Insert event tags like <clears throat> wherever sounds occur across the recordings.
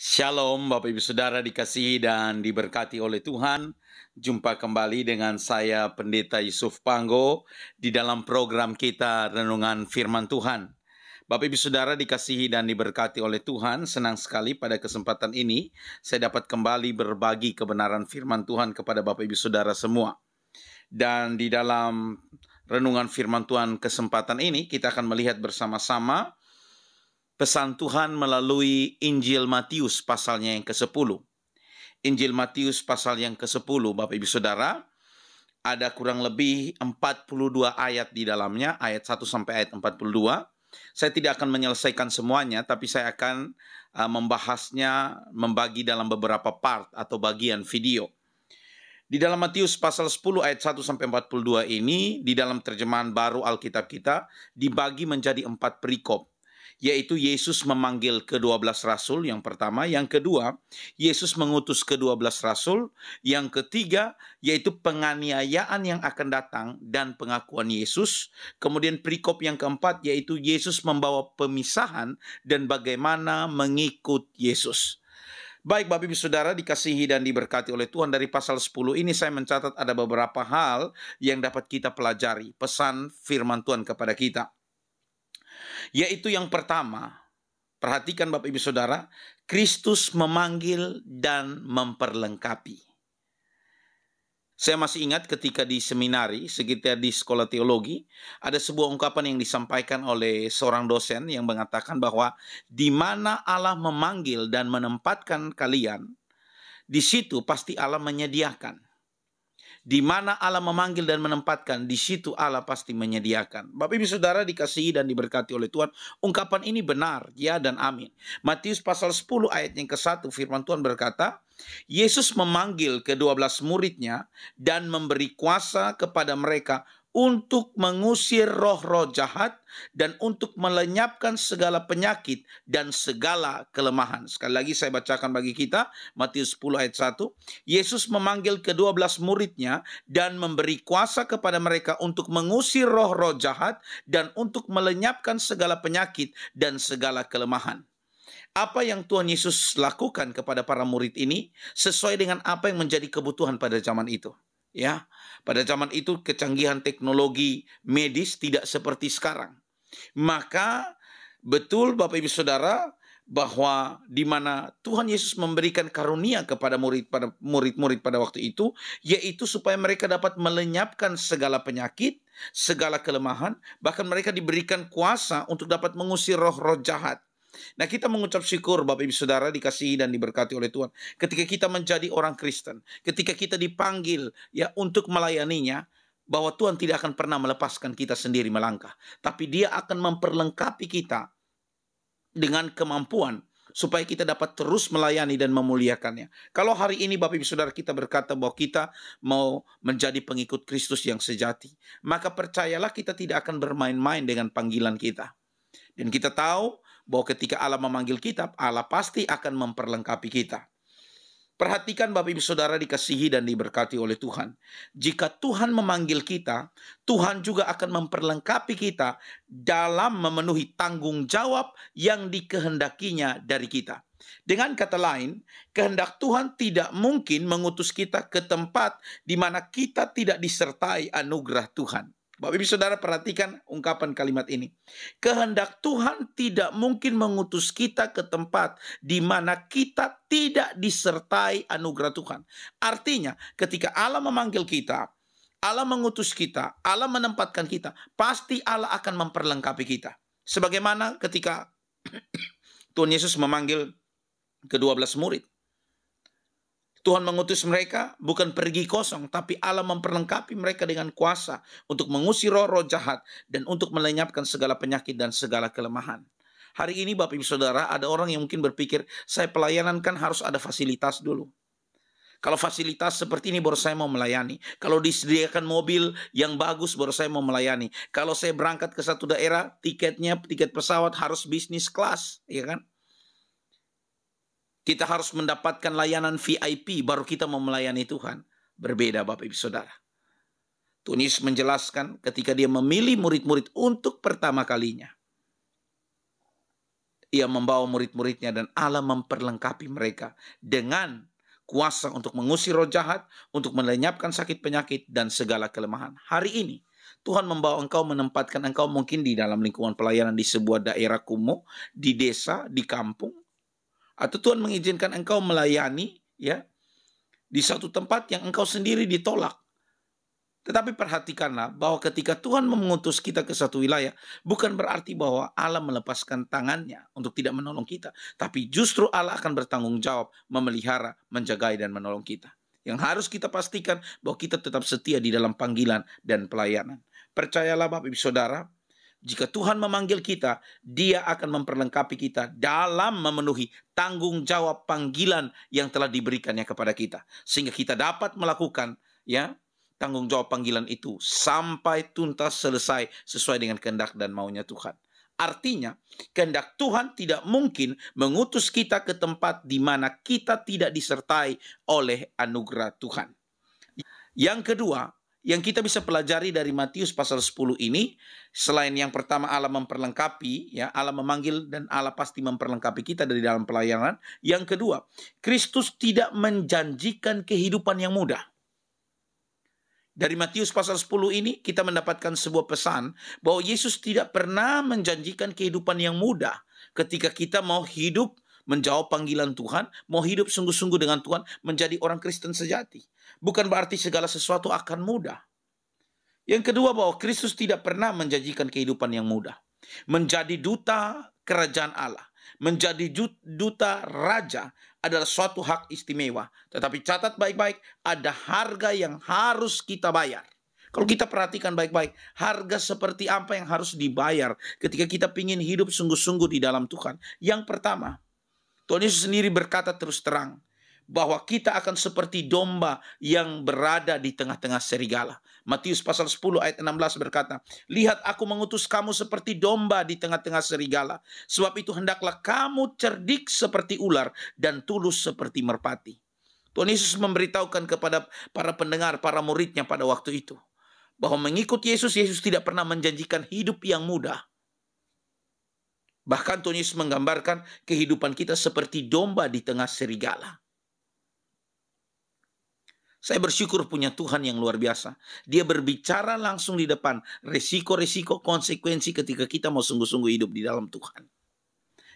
Shalom Bapak Ibu Saudara dikasihi dan diberkati oleh Tuhan. Jumpa kembali dengan saya Pendeta Yusuf Panggo di dalam program kita Renungan Firman Tuhan. Bapak Ibu Saudara dikasihi dan diberkati oleh Tuhan, senang sekali pada kesempatan ini saya dapat kembali berbagi kebenaran firman Tuhan kepada Bapak Ibu Saudara semua. Dan di dalam renungan firman Tuhan kesempatan ini kita akan melihat bersama-sama pesan Tuhan melalui Injil Matius pasalnya yang ke-10. Injil Matius pasal yang ke-10, Bapak Ibu Saudara, ada kurang lebih 42 ayat di dalamnya, ayat 1 sampai ayat 42. Saya tidak akan menyelesaikan semuanya, tapi saya akan uh, membahasnya membagi dalam beberapa part atau bagian video. Di dalam Matius pasal 10 ayat 1 sampai 42 ini di dalam terjemahan baru Alkitab kita dibagi menjadi empat perikop yaitu Yesus memanggil kedua belas rasul yang pertama, yang kedua Yesus mengutus kedua belas rasul, yang ketiga yaitu penganiayaan yang akan datang dan pengakuan Yesus, kemudian perikop yang keempat yaitu Yesus membawa pemisahan dan bagaimana mengikut Yesus. Baik Bapak Ibu Saudara dikasihi dan diberkati oleh Tuhan dari pasal 10 ini saya mencatat ada beberapa hal yang dapat kita pelajari pesan firman Tuhan kepada kita. Yaitu yang pertama, perhatikan Bapak Ibu Saudara, Kristus memanggil dan memperlengkapi. Saya masih ingat ketika di seminari, sekitar di sekolah teologi, ada sebuah ungkapan yang disampaikan oleh seorang dosen yang mengatakan bahwa di mana Allah memanggil dan menempatkan kalian, di situ pasti Allah menyediakan. Di mana Allah memanggil dan menempatkan, di situ Allah pasti menyediakan. Bapak Ibu Saudara dikasihi dan diberkati oleh Tuhan, ungkapan ini benar, ya dan amin. Matius pasal 10 ayat yang ke-1 firman Tuhan berkata, Yesus memanggil kedua belas muridnya dan memberi kuasa kepada mereka untuk mengusir roh-roh jahat dan untuk melenyapkan segala penyakit dan segala kelemahan. Sekali lagi saya bacakan bagi kita Matius 10 ayat 1. Yesus memanggil kedua belas muridnya dan memberi kuasa kepada mereka untuk mengusir roh-roh jahat dan untuk melenyapkan segala penyakit dan segala kelemahan apa yang Tuhan Yesus lakukan kepada para murid ini sesuai dengan apa yang menjadi kebutuhan pada zaman itu ya. Pada zaman itu kecanggihan teknologi medis tidak seperti sekarang. Maka betul Bapak Ibu Saudara bahwa di mana Tuhan Yesus memberikan karunia kepada murid pada murid-murid pada waktu itu yaitu supaya mereka dapat melenyapkan segala penyakit, segala kelemahan, bahkan mereka diberikan kuasa untuk dapat mengusir roh-roh jahat. Nah kita mengucap syukur Bapak Ibu Saudara dikasihi dan diberkati oleh Tuhan. Ketika kita menjadi orang Kristen, ketika kita dipanggil ya untuk melayaninya, bahwa Tuhan tidak akan pernah melepaskan kita sendiri melangkah. Tapi dia akan memperlengkapi kita dengan kemampuan supaya kita dapat terus melayani dan memuliakannya. Kalau hari ini Bapak Ibu Saudara kita berkata bahwa kita mau menjadi pengikut Kristus yang sejati, maka percayalah kita tidak akan bermain-main dengan panggilan kita. Dan kita tahu bahwa ketika Allah memanggil kita, Allah pasti akan memperlengkapi kita. Perhatikan Bapak Ibu Saudara dikasihi dan diberkati oleh Tuhan. Jika Tuhan memanggil kita, Tuhan juga akan memperlengkapi kita dalam memenuhi tanggung jawab yang dikehendakinya dari kita. Dengan kata lain, kehendak Tuhan tidak mungkin mengutus kita ke tempat di mana kita tidak disertai anugerah Tuhan. Bapak Ibu Saudara perhatikan ungkapan kalimat ini. Kehendak Tuhan tidak mungkin mengutus kita ke tempat di mana kita tidak disertai anugerah Tuhan. Artinya, ketika Allah memanggil kita, Allah mengutus kita, Allah menempatkan kita, pasti Allah akan memperlengkapi kita. Sebagaimana ketika <clears throat> Tuhan Yesus memanggil kedua belas murid. Tuhan mengutus mereka bukan pergi kosong, tapi Allah memperlengkapi mereka dengan kuasa untuk mengusir roh-roh jahat dan untuk melenyapkan segala penyakit dan segala kelemahan. Hari ini Bapak Ibu Saudara ada orang yang mungkin berpikir, saya pelayanan kan harus ada fasilitas dulu. Kalau fasilitas seperti ini baru saya mau melayani. Kalau disediakan mobil yang bagus baru saya mau melayani. Kalau saya berangkat ke satu daerah, tiketnya tiket pesawat harus bisnis kelas, ya kan? Kita harus mendapatkan layanan VIP baru kita mau melayani Tuhan. Berbeda Bapak Ibu Saudara. Tunis menjelaskan ketika dia memilih murid-murid untuk pertama kalinya. Ia membawa murid-muridnya dan Allah memperlengkapi mereka dengan kuasa untuk mengusir roh jahat, untuk melenyapkan sakit penyakit dan segala kelemahan. Hari ini Tuhan membawa engkau menempatkan engkau mungkin di dalam lingkungan pelayanan di sebuah daerah kumuh, di desa, di kampung, atau Tuhan mengizinkan engkau melayani ya di satu tempat yang engkau sendiri ditolak. Tetapi perhatikanlah bahwa ketika Tuhan mengutus kita ke satu wilayah, bukan berarti bahwa Allah melepaskan tangannya untuk tidak menolong kita, tapi justru Allah akan bertanggung jawab memelihara, menjaga, dan menolong kita. Yang harus kita pastikan bahwa kita tetap setia di dalam panggilan dan pelayanan. Percayalah Bapak Ibu Saudara, jika Tuhan memanggil kita, Dia akan memperlengkapi kita dalam memenuhi tanggung jawab panggilan yang telah diberikannya kepada kita, sehingga kita dapat melakukan ya tanggung jawab panggilan itu sampai tuntas selesai sesuai dengan kehendak dan maunya Tuhan. Artinya, kehendak Tuhan tidak mungkin mengutus kita ke tempat di mana kita tidak disertai oleh anugerah Tuhan. Yang kedua, yang kita bisa pelajari dari Matius pasal 10 ini selain yang pertama Allah memperlengkapi ya Allah memanggil dan Allah pasti memperlengkapi kita dari dalam pelayanan yang kedua Kristus tidak menjanjikan kehidupan yang mudah dari Matius pasal 10 ini kita mendapatkan sebuah pesan bahwa Yesus tidak pernah menjanjikan kehidupan yang mudah ketika kita mau hidup menjawab panggilan Tuhan, mau hidup sungguh-sungguh dengan Tuhan, menjadi orang Kristen sejati bukan berarti segala sesuatu akan mudah. Yang kedua bahwa Kristus tidak pernah menjanjikan kehidupan yang mudah. Menjadi duta kerajaan Allah, menjadi duta raja adalah suatu hak istimewa. Tetapi catat baik-baik, ada harga yang harus kita bayar. Kalau kita perhatikan baik-baik, harga seperti apa yang harus dibayar ketika kita ingin hidup sungguh-sungguh di dalam Tuhan. Yang pertama, Tuhan Yesus sendiri berkata terus terang, bahwa kita akan seperti domba yang berada di tengah-tengah serigala. Matius pasal 10 ayat 16 berkata, "Lihat aku mengutus kamu seperti domba di tengah-tengah serigala, sebab itu hendaklah kamu cerdik seperti ular dan tulus seperti merpati." Tuhan Yesus memberitahukan kepada para pendengar, para muridnya pada waktu itu bahwa mengikut Yesus, Yesus tidak pernah menjanjikan hidup yang mudah. Bahkan Tuhan Yesus menggambarkan kehidupan kita seperti domba di tengah serigala. Saya bersyukur punya Tuhan yang luar biasa. Dia berbicara langsung di depan resiko-resiko konsekuensi ketika kita mau sungguh-sungguh hidup di dalam Tuhan.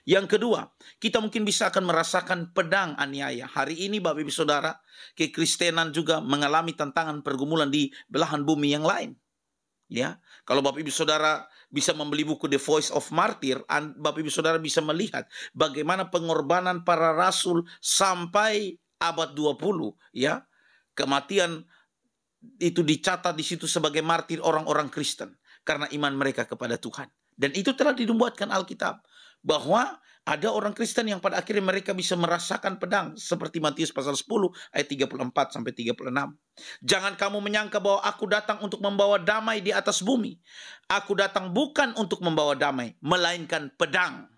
Yang kedua, kita mungkin bisa akan merasakan pedang aniaya. Hari ini Bapak Ibu Saudara, kekristenan juga mengalami tantangan pergumulan di belahan bumi yang lain. Ya, kalau Bapak Ibu Saudara bisa membeli buku The Voice of Martyr, Bapak Ibu Saudara bisa melihat bagaimana pengorbanan para rasul sampai abad 20 ya kematian itu dicatat di situ sebagai martir orang-orang Kristen karena iman mereka kepada Tuhan. Dan itu telah dinubuatkan Alkitab bahwa ada orang Kristen yang pada akhirnya mereka bisa merasakan pedang seperti Matius pasal 10 ayat 34 sampai 36. Jangan kamu menyangka bahwa aku datang untuk membawa damai di atas bumi. Aku datang bukan untuk membawa damai, melainkan pedang.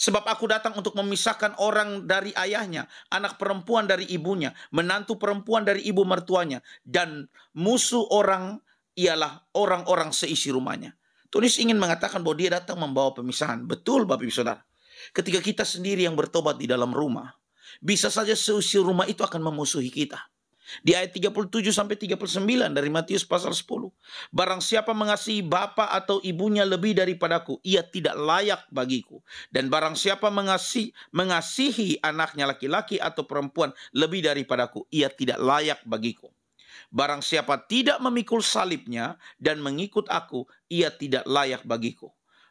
Sebab aku datang untuk memisahkan orang dari ayahnya, anak perempuan dari ibunya, menantu perempuan dari ibu mertuanya, dan musuh orang ialah orang-orang seisi rumahnya. Tulis ingin mengatakan bahwa dia datang membawa pemisahan. Betul Bapak Ibu Saudara. Ketika kita sendiri yang bertobat di dalam rumah, bisa saja seisi rumah itu akan memusuhi kita. Di ayat 37 sampai 39 dari Matius pasal 10. Barang siapa mengasihi bapa atau ibunya lebih daripadaku, ia tidak layak bagiku. Dan barang siapa mengasihi, mengasihi anaknya laki-laki atau perempuan lebih daripadaku, ia tidak layak bagiku. Barang siapa tidak memikul salibnya dan mengikut aku, ia tidak layak bagiku.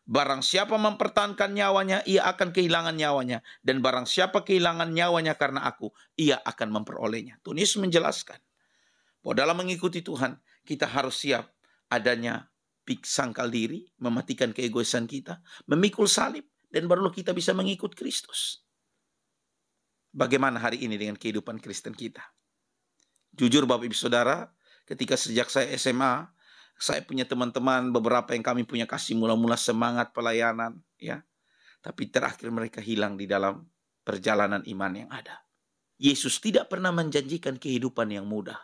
Barang siapa mempertahankan nyawanya, ia akan kehilangan nyawanya. Dan barang siapa kehilangan nyawanya karena aku, ia akan memperolehnya. Tunis menjelaskan. Bahwa dalam mengikuti Tuhan, kita harus siap adanya sangkal diri, mematikan keegoisan kita, memikul salib, dan baru kita bisa mengikut Kristus. Bagaimana hari ini dengan kehidupan Kristen kita? Jujur Bapak Ibu Saudara, ketika sejak saya SMA, saya punya teman-teman beberapa yang kami punya kasih mula-mula semangat pelayanan, ya. Tapi terakhir mereka hilang di dalam perjalanan iman yang ada. Yesus tidak pernah menjanjikan kehidupan yang mudah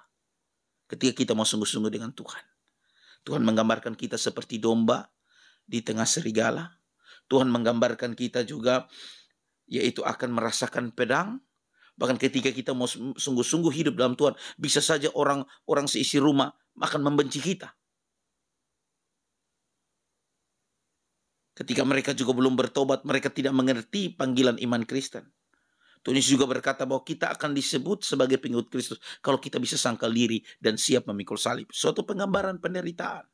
ketika kita mau sungguh-sungguh dengan Tuhan. Tuhan menggambarkan kita seperti domba di tengah serigala. Tuhan menggambarkan kita juga yaitu akan merasakan pedang. Bahkan ketika kita mau sungguh-sungguh hidup dalam Tuhan, bisa saja orang orang seisi rumah akan membenci kita. Ketika mereka juga belum bertobat, mereka tidak mengerti panggilan iman Kristen. Tuhan Yesus juga berkata bahwa kita akan disebut sebagai pengikut Kristus kalau kita bisa sangkal diri dan siap memikul salib. Suatu penggambaran penderitaan.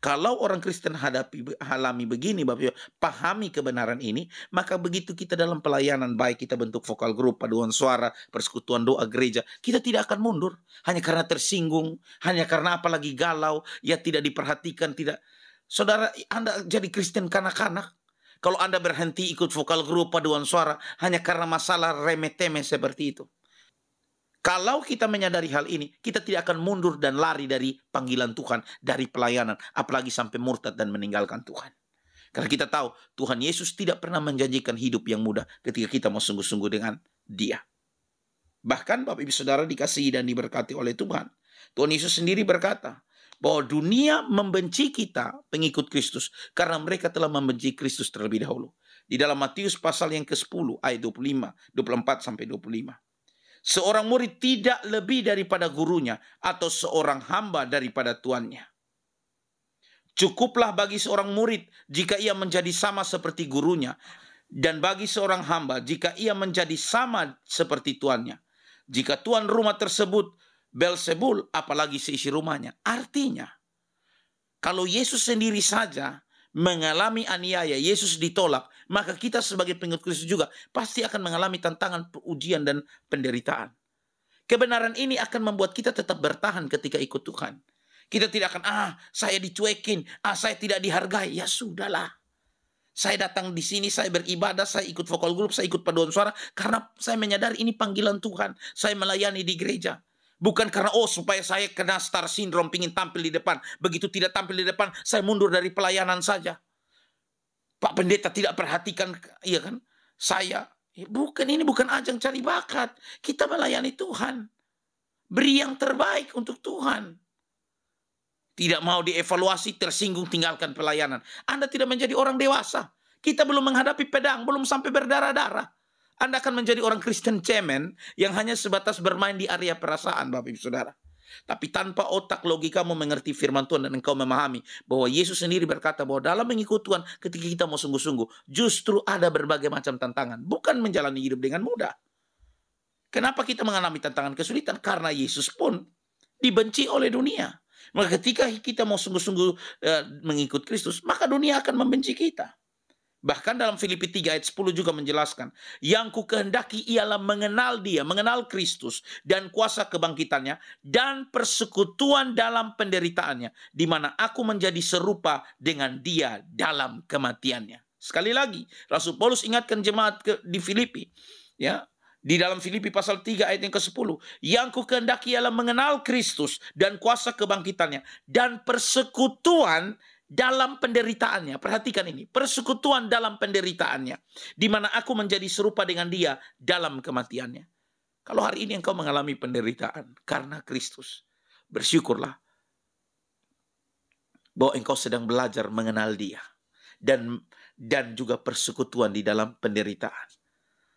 Kalau orang Kristen hadapi alami begini Bapak pahami kebenaran ini, maka begitu kita dalam pelayanan baik kita bentuk vokal grup, paduan suara, persekutuan doa gereja, kita tidak akan mundur hanya karena tersinggung, hanya karena apalagi galau, ya tidak diperhatikan, tidak Saudara Anda jadi Kristen kanak-kanak, kalau Anda berhenti ikut vokal grup paduan suara hanya karena masalah remeh-temeh seperti itu. Kalau kita menyadari hal ini, kita tidak akan mundur dan lari dari panggilan Tuhan, dari pelayanan, apalagi sampai murtad dan meninggalkan Tuhan. Karena kita tahu Tuhan Yesus tidak pernah menjanjikan hidup yang mudah ketika kita mau sungguh-sungguh dengan Dia. Bahkan Bapak Ibu Saudara dikasihi dan diberkati oleh Tuhan. Tuhan Yesus sendiri berkata, bahwa dunia membenci kita pengikut Kristus karena mereka telah membenci Kristus terlebih dahulu. Di dalam Matius pasal yang ke-10 ayat 25, 24 sampai 25. Seorang murid tidak lebih daripada gurunya atau seorang hamba daripada tuannya. Cukuplah bagi seorang murid jika ia menjadi sama seperti gurunya dan bagi seorang hamba jika ia menjadi sama seperti tuannya. Jika tuan rumah tersebut Belzebul, apalagi seisi rumahnya. Artinya, kalau Yesus sendiri saja mengalami aniaya, Yesus ditolak, maka kita sebagai pengikut Kristus juga pasti akan mengalami tantangan, ujian, dan penderitaan. Kebenaran ini akan membuat kita tetap bertahan ketika ikut Tuhan. Kita tidak akan, ah saya dicuekin, ah saya tidak dihargai. Ya sudahlah. Saya datang di sini, saya beribadah, saya ikut vokal grup, saya ikut paduan suara. Karena saya menyadari ini panggilan Tuhan. Saya melayani di gereja. Bukan karena oh supaya saya kena star syndrome pingin tampil di depan. Begitu tidak tampil di depan saya mundur dari pelayanan saja. Pak pendeta tidak perhatikan iya kan saya. Ya, bukan ini bukan ajang cari bakat. Kita melayani Tuhan. Beri yang terbaik untuk Tuhan. Tidak mau dievaluasi, tersinggung, tinggalkan pelayanan. Anda tidak menjadi orang dewasa. Kita belum menghadapi pedang, belum sampai berdarah-darah. Anda akan menjadi orang Kristen cemen yang hanya sebatas bermain di area perasaan, Bapak Ibu Saudara. Tapi tanpa otak logika mau mengerti firman Tuhan dan engkau memahami bahwa Yesus sendiri berkata bahwa dalam mengikut Tuhan ketika kita mau sungguh-sungguh justru ada berbagai macam tantangan. Bukan menjalani hidup dengan mudah. Kenapa kita mengalami tantangan kesulitan? Karena Yesus pun dibenci oleh dunia. Maka ketika kita mau sungguh-sungguh eh, mengikut Kristus, maka dunia akan membenci kita. Bahkan dalam Filipi 3 ayat 10 juga menjelaskan, yang ku kehendaki ialah mengenal dia, mengenal Kristus dan kuasa kebangkitannya dan persekutuan dalam penderitaannya, di mana aku menjadi serupa dengan dia dalam kematiannya. Sekali lagi, Rasul Paulus ingatkan jemaat ke, di Filipi, ya, di dalam Filipi pasal 3 ayat yang ke-10. Yang ku kehendaki ialah mengenal Kristus dan kuasa kebangkitannya dan persekutuan dalam penderitaannya. Perhatikan ini, persekutuan dalam penderitaannya. Di mana aku menjadi serupa dengan dia dalam kematiannya. Kalau hari ini engkau mengalami penderitaan karena Kristus, bersyukurlah bahwa engkau sedang belajar mengenal dia dan dan juga persekutuan di dalam penderitaan.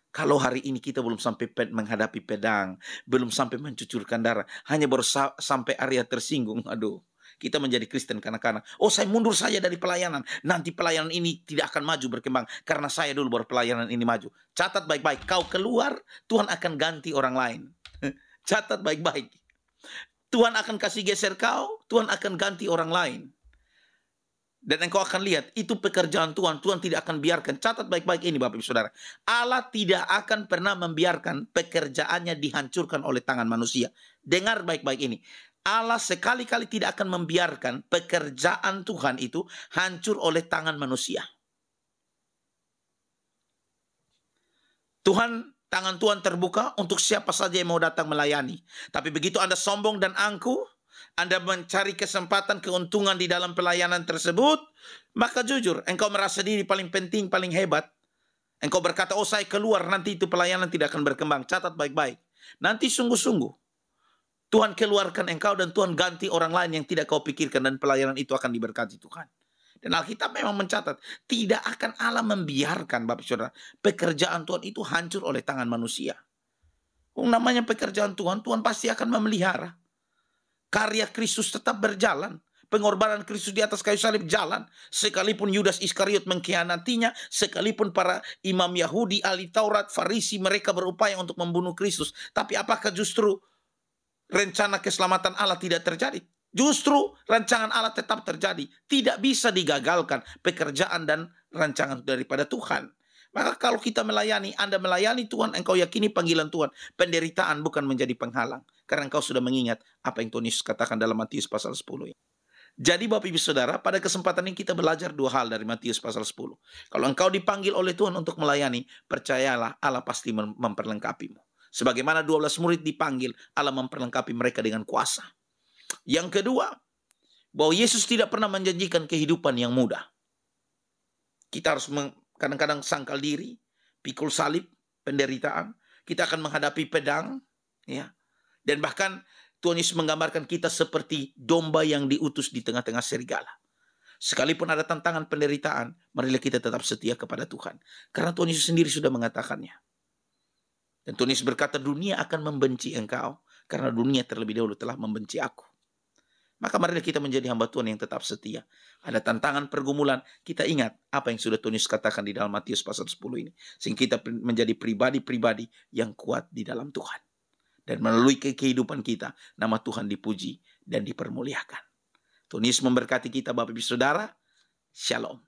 Kalau hari ini kita belum sampai menghadapi pedang, belum sampai mencucurkan darah, hanya baru sampai area tersinggung, aduh kita menjadi Kristen karena karena Oh saya mundur saja dari pelayanan. Nanti pelayanan ini tidak akan maju berkembang. Karena saya dulu baru pelayanan ini maju. Catat baik-baik. Kau keluar, Tuhan akan ganti orang lain. <laughs> Catat baik-baik. Tuhan akan kasih geser kau, Tuhan akan ganti orang lain. Dan engkau akan lihat, itu pekerjaan Tuhan. Tuhan tidak akan biarkan. Catat baik-baik ini Bapak Ibu Saudara. Allah tidak akan pernah membiarkan pekerjaannya dihancurkan oleh tangan manusia. Dengar baik-baik ini. Allah sekali-kali tidak akan membiarkan pekerjaan Tuhan itu hancur oleh tangan manusia. Tuhan, tangan Tuhan terbuka untuk siapa saja yang mau datang melayani. Tapi begitu Anda sombong dan angku, Anda mencari kesempatan keuntungan di dalam pelayanan tersebut, maka jujur, engkau merasa diri paling penting, paling hebat. Engkau berkata, oh saya keluar, nanti itu pelayanan tidak akan berkembang. Catat baik-baik. Nanti sungguh-sungguh Tuhan keluarkan engkau dan Tuhan ganti orang lain yang tidak kau pikirkan dan pelayanan itu akan diberkati Tuhan. Dan Alkitab memang mencatat, tidak akan Allah membiarkan Bapak Saudara, pekerjaan Tuhan itu hancur oleh tangan manusia. Yang namanya pekerjaan Tuhan, Tuhan pasti akan memelihara. Karya Kristus tetap berjalan. Pengorbanan Kristus di atas kayu salib jalan. Sekalipun Yudas Iskariot mengkhianatinya, sekalipun para imam Yahudi, ahli Taurat, Farisi, mereka berupaya untuk membunuh Kristus. Tapi apakah justru rencana keselamatan Allah tidak terjadi. Justru rancangan Allah tetap terjadi. Tidak bisa digagalkan pekerjaan dan rancangan daripada Tuhan. Maka kalau kita melayani, Anda melayani Tuhan, engkau yakini panggilan Tuhan. Penderitaan bukan menjadi penghalang. Karena engkau sudah mengingat apa yang Tuhan Yesus katakan dalam Matius pasal 10. Jadi Bapak Ibu Saudara, pada kesempatan ini kita belajar dua hal dari Matius pasal 10. Kalau engkau dipanggil oleh Tuhan untuk melayani, percayalah Allah pasti memperlengkapimu. Sebagaimana 12 murid dipanggil, Allah memperlengkapi mereka dengan kuasa. Yang kedua, bahwa Yesus tidak pernah menjanjikan kehidupan yang mudah. Kita harus kadang-kadang sangkal diri, pikul salib, penderitaan. Kita akan menghadapi pedang, ya. Dan bahkan Tuhan Yesus menggambarkan kita seperti domba yang diutus di tengah-tengah serigala. Sekalipun ada tantangan penderitaan, marilah kita tetap setia kepada Tuhan. Karena Tuhan Yesus sendiri sudah mengatakannya. Dan Tunis berkata dunia akan membenci engkau karena dunia terlebih dahulu telah membenci aku. Maka marilah kita menjadi hamba Tuhan yang tetap setia. Ada tantangan pergumulan, kita ingat apa yang sudah Tunis katakan di dalam Matius pasal 10 ini. Sehingga kita menjadi pribadi-pribadi yang kuat di dalam Tuhan. Dan melalui kehidupan kita, nama Tuhan dipuji dan dipermuliakan. Tunis memberkati kita Bapak Ibu Saudara. Shalom.